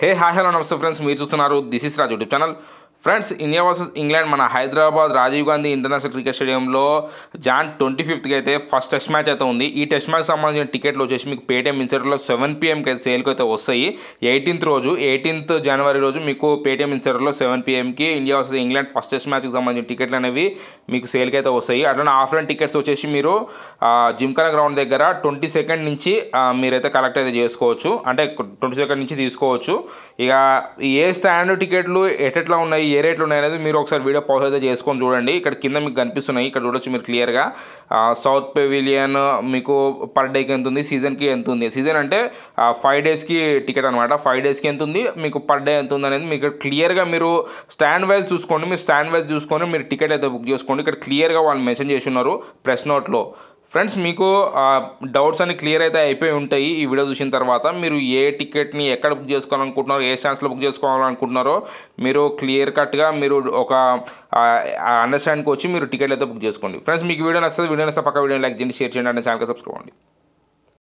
హే hi hello నమస్తే friends మీరు చూస్తున్నారు this is Raj YouTube channel friends India versus England మన హైదరాబాద్ రాజీవ్ గాంధీ ఇంటర్నేషనల్ క్రికెట్ స్టేడియంలో జాన్ ట్వంటీ ఫిఫ్త్కి అయితే ఫస్ట్ టెస్ట్ మ్యాచ్ అయితే ఉంది ఈ టెస్ట్ మ్యాచ్ సంబంధించిన టికెట్లు వచ్చేసి మీకు పేటీఎం ఇన్సైటర్లో సెవెన్ పిఎంకి అయితే సేల్కి అయితే వస్తాయి ఎయిటీన్త్ రోజు ఎయిటీన్త్ జనవరి రోజు మీకు పేటీఎం ఇన్సైటర్లో సెవెన్ పిఎంకి India versus England first test మ్యాచ్కి సంబంధించిన టికెట్లు అనేవి మీకు సేల్కి అయితే వస్తాయి అట్లనే ఆఫ్లైన్ టికెట్స్ వచ్చేసి మీరు జిమ్కానా గ్రౌండ్ దగ్గర ట్వంటీ సెకండ్ నుంచి మీరైతే కలెక్ట్ అయితే చేసుకోవచ్చు అంటే ట్వంటీ సెకండ్ నుంచి తీసుకోవచ్చు ఇక ఏ స్టాండ్ టికెట్లు ఎట్లా ఉన్నాయి ఏ రేట్లు ఉన్నాయనేది మీరు ఒకసారి వీడియో పాజ్ అయితే చేసుకొని చూడండి ఇక్కడ కింద మీకు కనిపిస్తున్నాయి ఇక్కడ చూడొచ్చు మీరు క్లియర్గా సౌత్ పెవిలియన్ మీకు పర్ డేకి ఎంత ఉంది సీజన్కి ఎంత ఉంది సీజన్ అంటే ఫైవ్ డేస్కి టికెట్ అనమాట ఫైవ్ డేస్కి ఎంత ఉంది మీకు పర్ డే ఎంత ఉంది అనేది మీకు క్లియర్గా మీరు స్టాండ్ వైజ్ చూసుకోండి మీరు స్టాండ్ వైజ్ చూసుకొని మీరు టికెట్ అయితే బుక్ చేసుకోండి ఇక్కడ క్లియర్గా వాళ్ళు మెన్షన్ చేసి ఉన్నారు ప్రెస్ నోట్లో ఫ్రెండ్స్ మీకు డౌట్స్ అన్ని క్లియర్ అయితే అయిపోయి ఉంటాయి ఈ వీడియో చూసిన తర్వాత మీరు ఏ టికెట్ని ఎక్కడ బుక్ చేసుకోవాలనుకుంటున్నారో ఏ స్టాండ్స్లో బుక్ చేసుకోవాలనుకుంటున్నారో మీరు క్లియర్ కట్గా మీరు ఒక అండర్స్టాండ్కి వచ్చి మీరు టికెట్లు అయితే బుక్ చేసుకోండి ఫ్రెండ్స్ మీకు వీడియో నచ్చింది వీడియో నచ్చిన పక్క వీడియో లైక్ చేయండి షేర్ చేయండి అంటే ఛానల్కి సబ్స్క్రైబ్ అవ్వండి